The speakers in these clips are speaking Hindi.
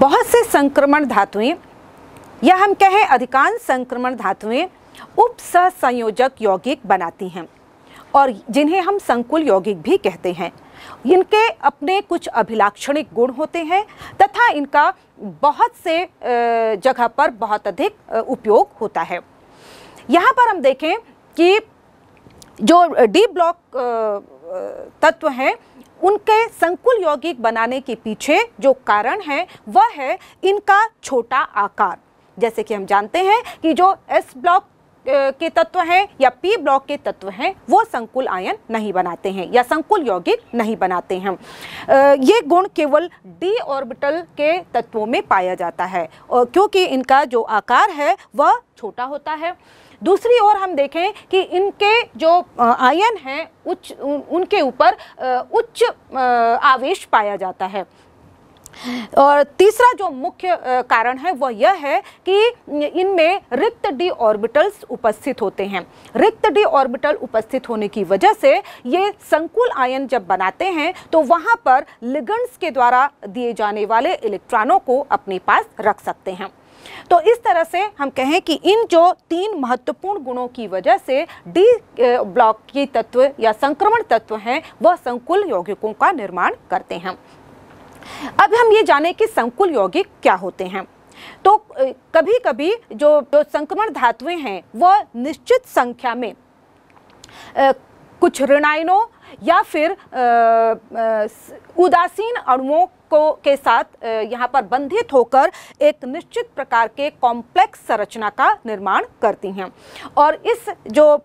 बहुत से संक्रमण धातुएं या हम कहें अधिकांश संक्रमण धातुएं उप संयोजक यौगिक बनाती हैं और जिन्हें हम संकुल यौगिक भी कहते हैं इनके अपने कुछ अभिलाक्षणिक गुण होते हैं तथा इनका बहुत से जगह पर बहुत अधिक उपयोग होता है यहाँ पर हम देखें कि जो डी ब्लॉक तत्व हैं उनके संकुल यौगिक बनाने के पीछे जो कारण है वह है इनका छोटा आकार जैसे कि हम जानते हैं कि जो एस ब्लॉक के तत्व हैं या पी ब्लॉक के तत्व हैं वो संकुल आयन नहीं बनाते हैं या संकुल यौगिक नहीं बनाते हैं ये गुण केवल डी ऑर्बिटल के तत्वों में पाया जाता है क्योंकि इनका जो आकार है वह छोटा होता है दूसरी ओर हम देखें कि इनके जो आयन हैं उच्च उनके ऊपर उच्च आवेश पाया जाता है और तीसरा जो मुख्य कारण है वह यह है कि इनमें रिक्त डी ऑर्बिटल्स उपस्थित होते हैं रिक्त डी ऑर्बिटल उपस्थित होने की वजह से ये संकुल आयन जब बनाते हैं तो वहाँ पर लिगंड्स के द्वारा दिए जाने वाले इलेक्ट्रॉनों को अपने पास रख सकते हैं तो इस तरह से हम कहें कि इन जो तीन महत्वपूर्ण गुणों की वजह से डी ब्लॉक की तत्व या संक्रमण तत्व हैं वह संकुल यौगिकों का निर्माण करते हैं अब हम ये जाने कि संकुल यौगिक क्या होते हैं तो कभी कभी जो जो संक्रमण धातुएं हैं वह निश्चित संख्या में कुछ ऋणायनों या फिर उदासीन अणुओं को के साथ यहाँ पर बंधित होकर एक निश्चित प्रकार के कॉम्प्लेक्स संरचना का निर्माण करती हैं और इस जो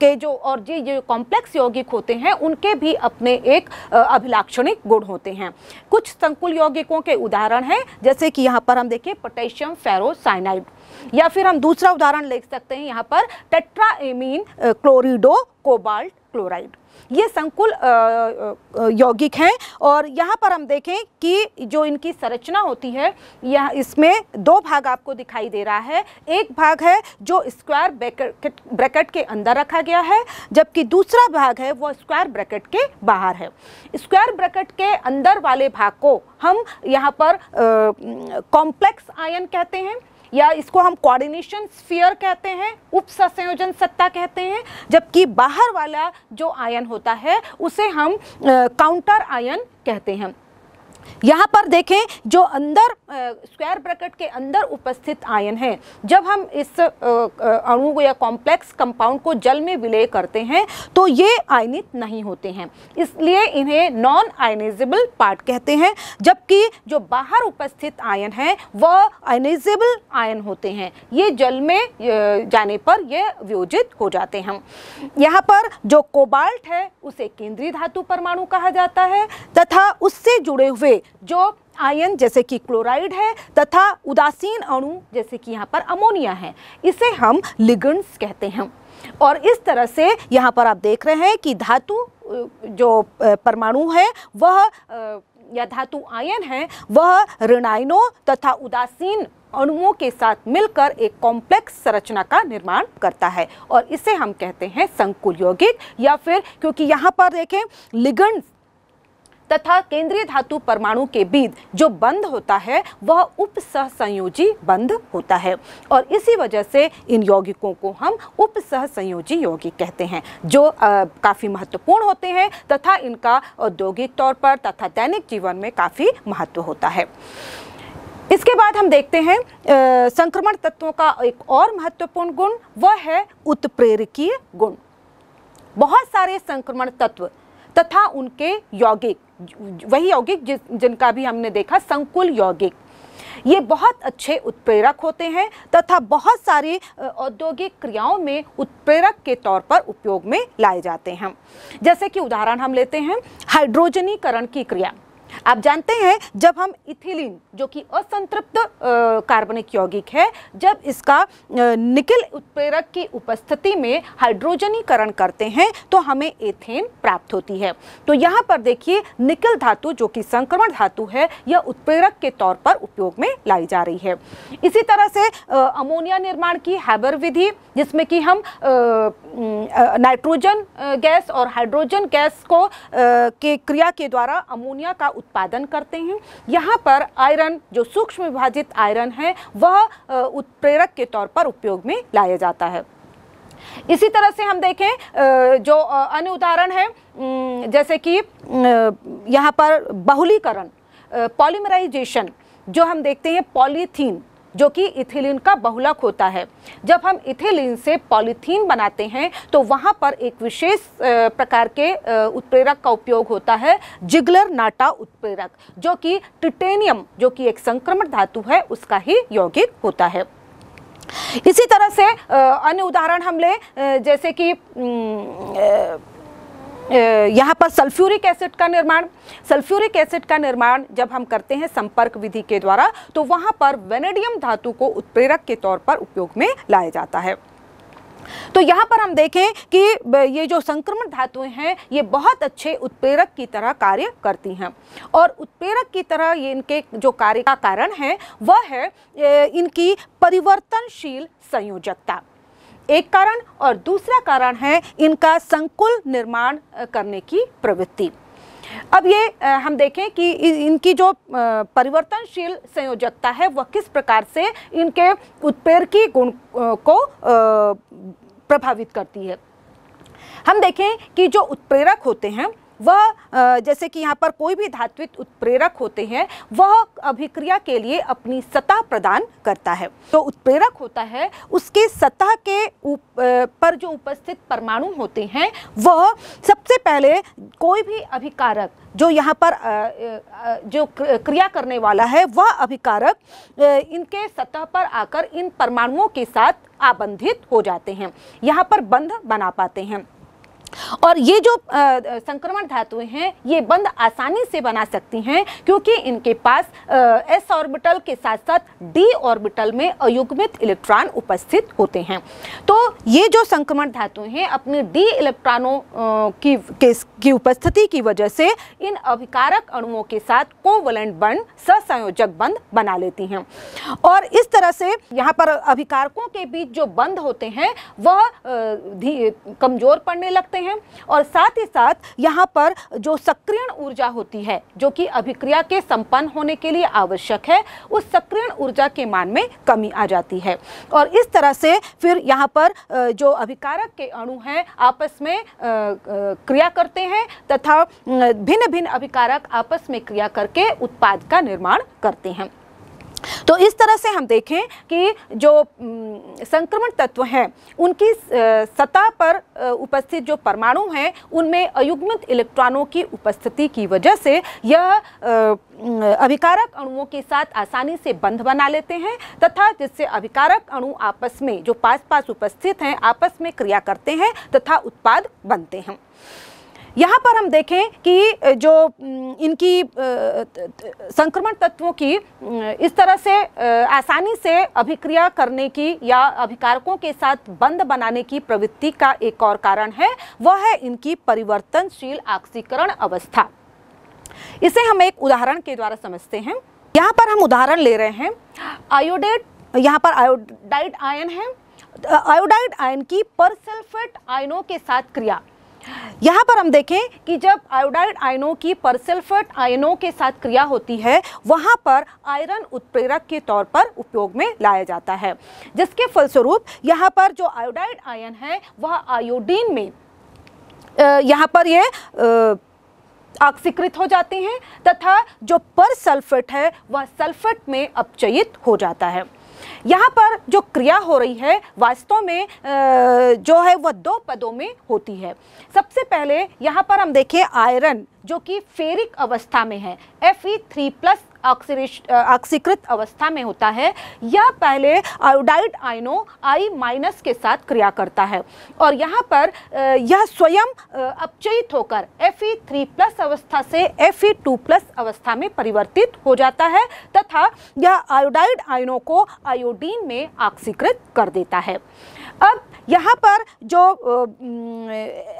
के जो और ये जो कॉम्प्लेक्स यौगिक होते हैं उनके भी अपने एक अभिलाक्षणिक गुण होते हैं कुछ संकुल यौगिकों के उदाहरण हैं जैसे कि यहाँ पर हम देखें पोटेशियम फेरोसाइनाइड या फिर हम दूसरा उदाहरण ले सकते हैं यहाँ पर टेट्राएमीन क्लोरिडो कोबाल्ट क्लोराइड ये संकुल यौगिक हैं और यहाँ पर हम देखें कि जो इनकी संरचना होती है यह इसमें दो भाग आपको दिखाई दे रहा है एक भाग है जो स्क्वायर ब्रैकेट ब्रैकेट के अंदर रखा गया है जबकि दूसरा भाग है वो स्क्वायर ब्रैकेट के बाहर है स्क्वायर ब्रैकेट के अंदर वाले भाग को हम यहाँ पर कॉम्प्लेक्स आयन कहते हैं या इसको हम कोऑर्डिनेशन स्फीयर कहते हैं उप संयोजन सत्ता कहते हैं जबकि बाहर वाला जो आयन होता है उसे हम काउंटर आयन कहते हैं यहाँ पर देखें जो अंदर स्क्वायर ब्रैकेट के अंदर उपस्थित आयन हैं जब हम इस अणु को या कॉम्प्लेक्स कंपाउंड को जल में विलय करते हैं तो ये आयनित नहीं होते हैं इसलिए इन्हें नॉन आयनाइजेबल पार्ट कहते हैं जबकि जो बाहर उपस्थित आयन हैं वह आयनाइजेबल आयन होते हैं ये जल में जाने पर यह वियोजित हो जाते हैं यहाँ पर जो कोबाल्ट है उसे केंद्रीय धातु परमाणु कहा जाता है तथा उससे जुड़े हुए जो आयन जैसे कि क्लोराइड है तथा उदासीन अणु जैसे कि यहाँ पर अमोनिया है इसे हम लिगंड्स कहते हैं और इस तरह से यहाँ पर आप देख रहे हैं कि धातु जो परमाणु है वह या धातु आयन है वह ऋणायनों तथा उदासीन अणुओं के साथ मिलकर एक कॉम्प्लेक्स संरचना का निर्माण करता है और इसे हम कहते हैं संकुल यौगिक या फिर क्योंकि यहाँ पर देखें लिगंड तथा केंद्रीय धातु परमाणु के बीच जो बंद होता है वह उपसहसंयोजी बंद होता है और इसी वजह से इन यौगिकों को हम उपसहसंयोजी यौगिक कहते हैं जो काफ़ी महत्वपूर्ण होते हैं तथा इनका औद्योगिक तौर पर तथा दैनिक जीवन में काफ़ी महत्व होता है इसके बाद हम देखते हैं आ, संक्रमण तत्वों का एक और महत्वपूर्ण गुण वह है उत्प्रेरकीय गुण बहुत सारे संक्रमण तत्व तथा उनके यौगिक वही यौगिक जिस जिनका भी हमने देखा संकुल यौगिक ये बहुत अच्छे उत्प्रेरक होते हैं तथा बहुत सारी औद्योगिक क्रियाओं में उत्प्रेरक के तौर पर उपयोग में लाए जाते हैं जैसे कि उदाहरण हम लेते हैं हाइड्रोजनीकरण की क्रिया आप जानते हैं जब हम इथिलीन जो कि असंतृप्त कार्बनिक यौगिक है जब इसका निकिल उत्प्रेरक की उपस्थिति में हाइड्रोजनीकरण करते हैं तो हमें एथेन प्राप्त होती है तो यहाँ पर देखिए निकिल धातु जो कि संक्रमण धातु है यह उत्प्रेरक के तौर पर उपयोग में लाई जा रही है इसी तरह से अमोनिया निर्माण की हैबर विधि जिसमें कि हम नाइट्रोजन गैस और हाइड्रोजन गैस को के क्रिया के द्वारा अमोनिया का उत्पादन करते हैं यहाँ पर आयरन जो सूक्ष्म विभाजित आयरन है वह उत्प्रेरक के तौर पर उपयोग में लाया जाता है इसी तरह से हम देखें जो अन्य उदाहरण है जैसे कि यहाँ पर बहुलीकरण पॉलीमराइजेशन जो हम देखते हैं पॉलीथीन जो कि इथिलीन का बहुलक होता है जब हम इथिलीन से पॉलीथीन बनाते हैं तो वहाँ पर एक विशेष प्रकार के उत्प्रेरक का उपयोग होता है जिगलर नाटा उत्प्रेरक जो कि टिटेनियम जो कि एक संक्रमण धातु है उसका ही यौगिक होता है इसी तरह से अन्य उदाहरण हम लें जैसे कि यहाँ पर सल्फ्यूरिक एसिड का निर्माण सल्फ्यूरिक एसिड का निर्माण जब हम करते हैं संपर्क विधि के द्वारा तो वहाँ पर वेनेडियम धातु को उत्प्रेरक के तौर पर उपयोग में लाया जाता है तो यहाँ पर हम देखें कि ये जो संक्रमण धातुएं हैं ये बहुत अच्छे उत्प्रेरक की तरह कार्य करती हैं और उत्प्रेरक की तरह ये इनके जो कार्य का कारण है वह है इनकी परिवर्तनशील संयोजकता एक कारण और दूसरा कारण है इनका संकुल निर्माण करने की प्रवृत्ति अब ये हम देखें कि इनकी जो परिवर्तनशील संयोजकता है वह किस प्रकार से इनके उत्पेर की गुण को प्रभावित करती है हम देखें कि जो उत्प्रेरक होते हैं वह जैसे कि यहाँ पर कोई भी धात्विक उत्प्रेरक होते हैं वह अभिक्रिया के लिए अपनी सतह प्रदान करता है तो उत्प्रेरक होता है उसके सतह के पर जो उपस्थित परमाणु होते हैं वह सबसे पहले कोई भी अभिकारक जो यहाँ पर जो क्रिया करने वाला है वह अभिकारक इनके सतह पर आकर इन परमाणुओं के साथ आबंधित हो जाते हैं यहाँ पर बंध बना पाते हैं और ये जो संक्रमण धातुएं हैं ये बंद आसानी से बना सकती हैं क्योंकि इनके पास एस ऑर्बिटल के साथ साथ डी ऑर्बिटल में अयुग्मित इलेक्ट्रॉन उपस्थित होते हैं तो ये जो संक्रमण धातुएं हैं अपने डी इलेक्ट्रॉनों की की उपस्थिति की वजह से इन अभिकारक अणुओं के साथ कोवलेंट बंड ससंयोजक बंद बना लेती हैं और इस तरह से यहाँ पर अभिकारकों के बीच जो बंद होते हैं वह कमजोर पड़ने लगते हैं हैं और साथ ही साथ यहाँ पर जो सक्रियण ऊर्जा होती है जो कि अभिक्रिया के संपन्न होने के लिए आवश्यक है उस सक्रियण ऊर्जा के मान में कमी आ जाती है और इस तरह से फिर यहाँ पर जो अभिकारक के अणु हैं आपस में क्रिया करते हैं तथा भिन्न भिन्न अभिकारक आपस में क्रिया करके उत्पाद का निर्माण करते हैं तो इस तरह से हम देखें कि जो संक्रमण तत्व हैं उनकी सतह पर उपस्थित जो परमाणु हैं उनमें अयुग्मित इलेक्ट्रॉनों की उपस्थिति की वजह से यह अभिकारक अणुओं के साथ आसानी से बंध बना लेते हैं तथा जिससे अभिकारक अणु आपस में जो पास पास उपस्थित हैं आपस में क्रिया करते हैं तथा उत्पाद बनते हैं यहाँ पर हम देखें कि जो इनकी संक्रमण तत्वों की इस तरह से आसानी से अभिक्रिया करने की या अभिकारकों के साथ बंद बनाने की प्रवृत्ति का एक और कारण है वह है इनकी परिवर्तनशील ऑक्सीकरण अवस्था इसे हम एक उदाहरण के द्वारा समझते हैं यहाँ पर हम उदाहरण ले रहे हैं आयोडेट यहाँ पर आयोडाइड आयन है आयोडाइड आयन की परसल्फेट आयनों के साथ क्रिया यहाँ पर हम देखें कि जब आयोडाइड आयनों की परसल्फर्ट आयनों के साथ क्रिया होती है वहाँ पर आयरन उत्प्रेरक के तौर पर उपयोग में लाया जाता है जिसके फलस्वरूप यहाँ पर जो आयोडाइड आयन है वह आयोडीन में यहाँ पर ये यह, ऑक्सीकृत हो जाते हैं तथा जो पर सल्फेट है वह सल्फेट में अपचयित हो जाता है यहाँ पर जो क्रिया हो रही है वास्तव में जो है वह दो पदों में होती है सबसे पहले यहाँ पर हम देखें आयरन जो कि फेरिक अवस्था में है Fe3 थ्री प्लस ऑक्सीकृत अवस्था में होता है या पहले आयोडाइड आइनो आई माइनस के साथ क्रिया करता है और यहाँ पर यह स्वयं अपचयित होकर एफ ई थ्री प्लस अवस्था से एफ ई टू प्लस अवस्था में परिवर्तित हो जाता है तथा यह आयोडाइड आयनों को आयोडीन में ऑक्सीकृत कर देता है अब यहाँ पर जो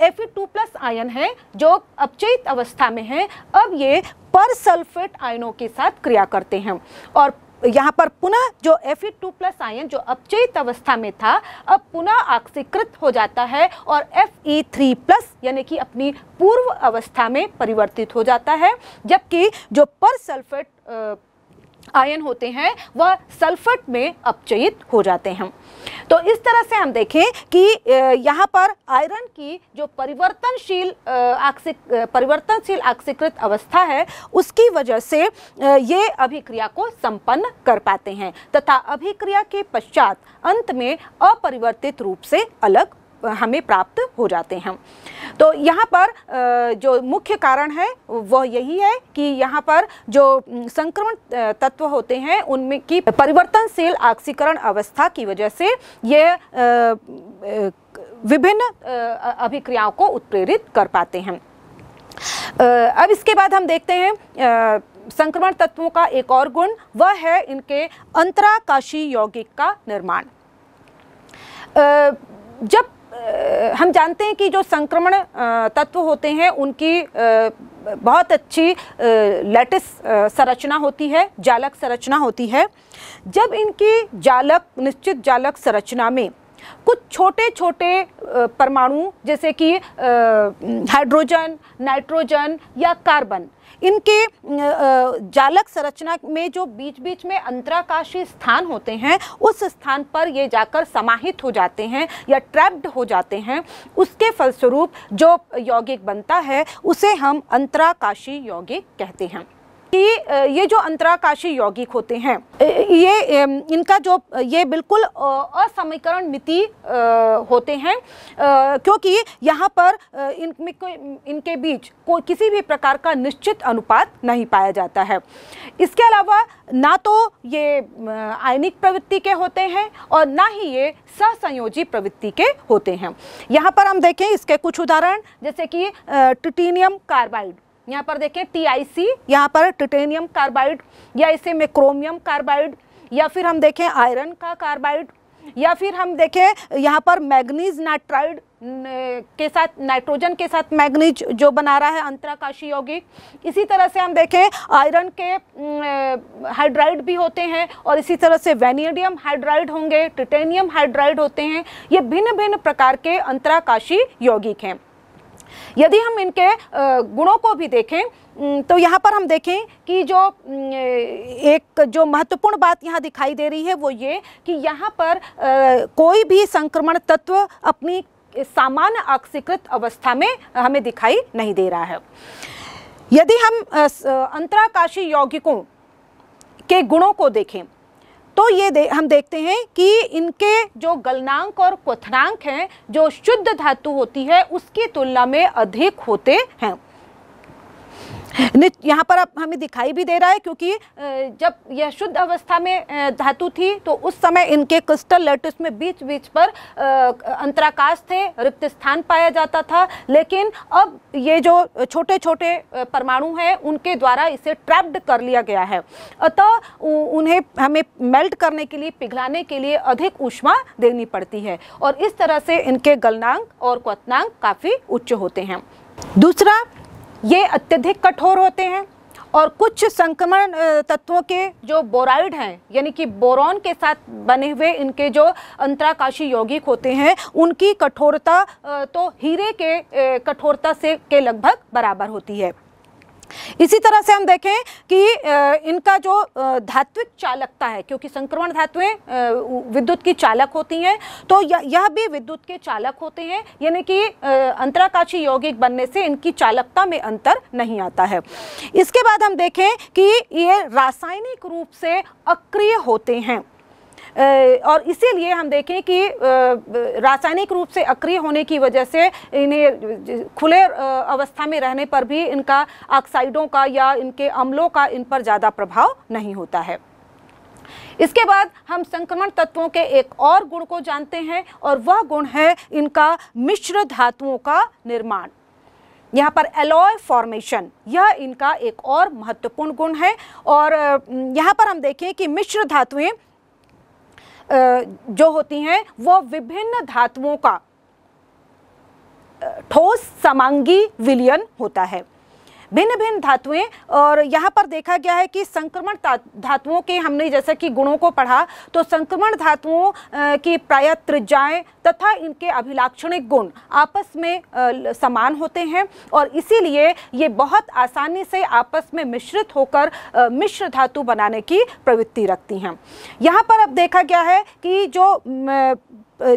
एफ टू प्लस आयन है जो अपचयित अवस्था में है अब ये पर सल्फेट आयनों के साथ क्रिया करते हैं और यहाँ पर पुनः जो एफ टू प्लस आयन जो अपचयित अवस्था में था अब पुनः आक्सीकृत हो जाता है और एफ ई थ्री प्लस यानी कि अपनी पूर्व अवस्था में परिवर्तित हो जाता है जबकि जो पर सल्फेट आयन होते हैं वह सल्फट में अपचयित हो जाते हैं तो इस तरह से हम देखें कि यहाँ पर आयरन की जो परिवर्तनशील आक्सिक परिवर्तनशील आक्सीकृत अवस्था है उसकी वजह से ये अभिक्रिया को संपन्न कर पाते हैं तथा अभिक्रिया के पश्चात अंत में अपरिवर्तित रूप से अलग हमें प्राप्त हो जाते हैं तो यहाँ पर जो मुख्य कारण है वह यही है कि यहाँ पर जो संक्रमण तत्व होते हैं उनमें की परिवर्तनशील ऑक्सीकरण अवस्था की वजह से यह विभिन्न अभिक्रियाओं को उत्प्रेरित कर पाते हैं अब इसके बाद हम देखते हैं संक्रमण तत्वों का एक और गुण वह है इनके अंतराकाशी यौगिक का निर्माण जब हम जानते हैं कि जो संक्रमण तत्व होते हैं उनकी बहुत अच्छी लेटिस संरचना होती है जालक संरचना होती है जब इनकी जालक निश्चित जालक संरचना में कुछ छोटे छोटे परमाणु जैसे कि हाइड्रोजन नाइट्रोजन या कार्बन इनके जालक संरचना में जो बीच बीच में अंतराकाशीय स्थान होते हैं उस स्थान पर ये जाकर समाहित हो जाते हैं या ट्रैप्ड हो जाते हैं उसके फलस्वरूप जो यौगिक बनता है उसे हम अंतराकाशी यौगिक कहते हैं कि ये जो अंतराकाशी यौगिक होते हैं ये इनका जो ये बिल्कुल असमीकरण मिति होते हैं क्योंकि यहाँ पर इन इनके बीच को किसी भी प्रकार का निश्चित अनुपात नहीं पाया जाता है इसके अलावा ना तो ये आयनिक प्रवृत्ति के होते हैं और ना ही ये सहसंयोजी प्रवृत्ति के होते हैं यहाँ पर हम देखें इसके कुछ उदाहरण जैसे कि टिटीनियम कार्बाइड यहाँ पर देखें टीआईसी यहाँ पर टिटेनियम कार्बाइड या इसे में क्रोमियम कार्बाइड या फिर हम देखें आयरन का कार्बाइड या फिर हम देखें यहाँ पर मैग्नीज नाइट्राइड के साथ नाइट्रोजन के साथ मैग्नीज जो बना रहा है अंतराकाशी यौगिक इसी तरह से हम देखें आयरन के हाइड्राइड भी होते हैं और इसी तरह से वेनेडियम हाइड्राइड होंगे टिटेनियम हाइड्राइड होते हैं ये भिन्न भिन्न प्रकार के अंतराकाशी यौगिक हैं यदि हम इनके गुणों को भी देखें तो यहाँ पर हम देखें कि जो एक जो महत्वपूर्ण बात यहाँ दिखाई दे रही है वो ये कि यहाँ पर कोई भी संक्रमण तत्व अपनी सामान्य ऑक्सीकृत अवस्था में हमें दिखाई नहीं दे रहा है यदि हम अंतराकाशी यौगिकों के गुणों को देखें तो ये दे, हम देखते हैं कि इनके जो गलनांक और क्वथनांक हैं जो शुद्ध धातु होती है उसकी तुलना में अधिक होते हैं यहाँ पर अब हमें दिखाई भी दे रहा है क्योंकि जब यह शुद्ध अवस्था में धातु थी तो उस समय इनके क्रिस्टल लेटिस में बीच बीच पर अंतराकाश थे रिक्त स्थान पाया जाता था लेकिन अब ये जो छोटे छोटे परमाणु हैं उनके द्वारा इसे ट्रैप्ड कर लिया गया है अतः उन्हें हमें मेल्ट करने के लिए पिघलाने के लिए अधिक ऊष्मा देनी पड़ती है और इस तरह से इनके गलनांक और क्वतनांक काफ़ी उच्च होते हैं दूसरा ये अत्यधिक कठोर होते हैं और कुछ संक्रमण तत्वों के जो बोराइड हैं यानी कि बोरॉन के साथ बने हुए इनके जो अंतराकाशी यौगिक होते हैं उनकी कठोरता तो हीरे के कठोरता से के लगभग बराबर होती है इसी तरह से हम देखें कि इनका जो धात्विक चालकता है क्योंकि संक्रमण धातुएं विद्युत की चालक होती हैं तो यह भी विद्युत के चालक होते हैं यानी कि अंतराकाशी यौगिक बनने से इनकी चालकता में अंतर नहीं आता है इसके बाद हम देखें कि ये रासायनिक रूप से अक्रिय होते हैं और इसीलिए हम देखें कि रासायनिक रूप से अक्रिय होने की वजह से इन्हें खुले अवस्था में रहने पर भी इनका ऑक्साइडों का या इनके अम्लों का इन पर ज़्यादा प्रभाव नहीं होता है इसके बाद हम संक्रमण तत्वों के एक और गुण को जानते हैं और वह गुण है इनका मिश्र धातुओं का निर्माण यहाँ पर एलॉय फॉर्मेशन यह इनका एक और महत्वपूर्ण गुण है और यहाँ पर हम देखें कि मिश्र धातुएं जो होती हैं वो विभिन्न धातुओं का ठोस समांगी विलयन होता है भिन्न भिन्न धातुएं और यहाँ पर देखा गया है कि संक्रमण धातुओं के हमने जैसे कि गुणों को पढ़ा तो संक्रमण धातुओं की प्राय त्रिज्याएँ तथा इनके अभिलाक्षणिक गुण आपस में समान होते हैं और इसीलिए ये बहुत आसानी से आपस में मिश्रित होकर मिश्र धातु बनाने की प्रवृत्ति रखती हैं यहाँ पर अब देखा गया है कि जो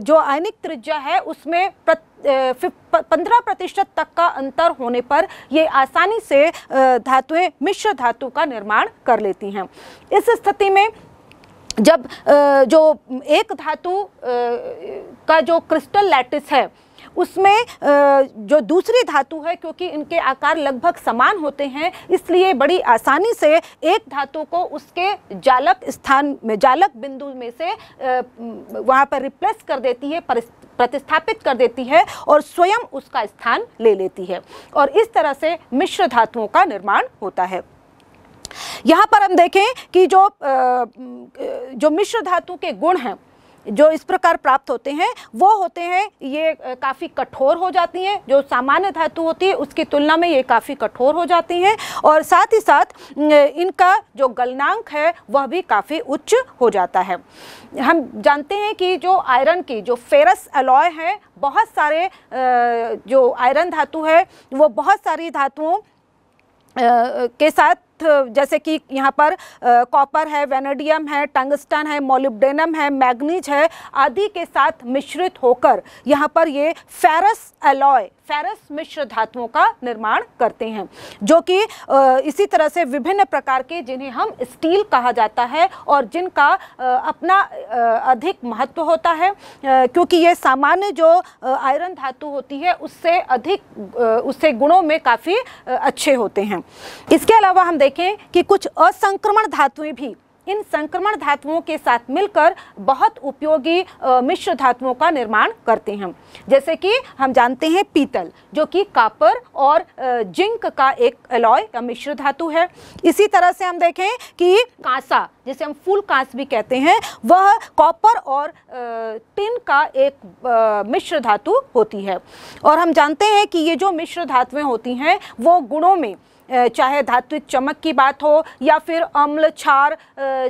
जो आयनिक त्रिज्या है उसमें पंद्रह प्रतिशत तक का अंतर होने पर ये आसानी से धातुएं मिश्र धातु का निर्माण कर लेती हैं इस स्थिति में जब जो एक धातु का जो क्रिस्टल लैटिस है उसमें जो दूसरी धातु है क्योंकि इनके आकार लगभग समान होते हैं इसलिए बड़ी आसानी से एक धातु को उसके जालक स्थान में जालक बिंदु में से वहाँ पर रिप्लेस कर देती है प्रतिस्थापित कर देती है और स्वयं उसका स्थान ले लेती है और इस तरह से मिश्र धातुओं का निर्माण होता है यहाँ पर हम देखें कि जो जो मिश्र धातु के गुण हैं जो इस प्रकार प्राप्त होते हैं वो होते हैं ये काफ़ी कठोर हो जाती हैं जो सामान्य धातु होती है उसकी तुलना में ये काफ़ी कठोर हो जाती हैं और साथ ही साथ इनका जो गलनांक है वह भी काफ़ी उच्च हो जाता है हम जानते हैं कि जो आयरन की जो फेरस अलॉय है बहुत सारे जो आयरन धातु है वो बहुत सारी धातुओं के साथ अर्थ जैसे कि यहाँ पर कॉपर है वेनेडियम है टंगस्टन है मोलिब्डेनम है मैग्नीज है आदि के साथ मिश्रित होकर यहाँ पर ये फेरस एलॉय फेरस मिश्र धातुओं का निर्माण करते हैं जो कि इसी तरह से विभिन्न प्रकार के जिन्हें हम स्टील कहा जाता है और जिनका अपना अधिक महत्व होता है क्योंकि ये सामान्य जो आयरन धातु होती है उससे अधिक उससे गुणों में काफ़ी अच्छे होते हैं इसके अलावा हम देखें कि कुछ असंक्रमण धातुएं भी इन संक्रमण धातुओं के साथ मिलकर बहुत उपयोगी मिश्र धातुओं का निर्माण करते हैं जैसे कि हम जानते हैं पीतल जो कि कापर और जिंक का एक अलॉय या मिश्र धातु है इसी तरह से हम देखें कि कांसा जिसे हम फूल कांस भी कहते हैं वह कॉपर और टिन का एक मिश्र धातु होती है और हम जानते हैं कि ये जो मिश्र धातुएं होती हैं वो गुणों में चाहे धात्विक चमक की बात हो या फिर अम्ल क्षार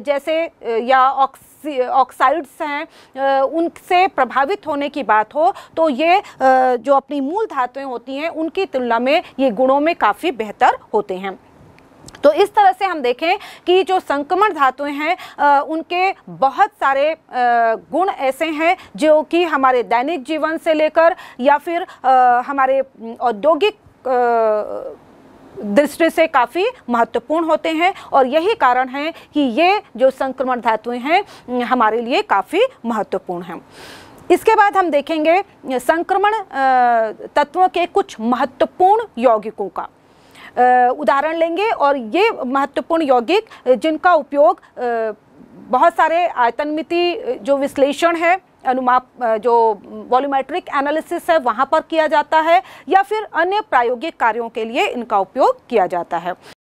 जैसे या ऑक्स ऑक्साइड्स हैं उनसे प्रभावित होने की बात हो तो ये जो अपनी मूल धातुएं होती हैं उनकी तुलना में ये गुणों में काफ़ी बेहतर होते हैं तो इस तरह से हम देखें कि जो संक्रमण धातुएं हैं उनके बहुत सारे गुण ऐसे हैं जो कि हमारे दैनिक जीवन से लेकर या फिर हमारे औद्योगिक दृष्टि से काफ़ी महत्वपूर्ण होते हैं और यही कारण है कि ये जो संक्रमण धातुएं हैं हमारे लिए काफ़ी महत्वपूर्ण हैं इसके बाद हम देखेंगे संक्रमण तत्वों के कुछ महत्वपूर्ण यौगिकों का उदाहरण लेंगे और ये महत्वपूर्ण यौगिक जिनका उपयोग बहुत सारे आयतनमिति जो विश्लेषण है अनुमाप जो वॉल्यूमेट्रिक एनालिसिस है वहाँ पर किया जाता है या फिर अन्य प्रायोगिक कार्यों के लिए इनका उपयोग किया जाता है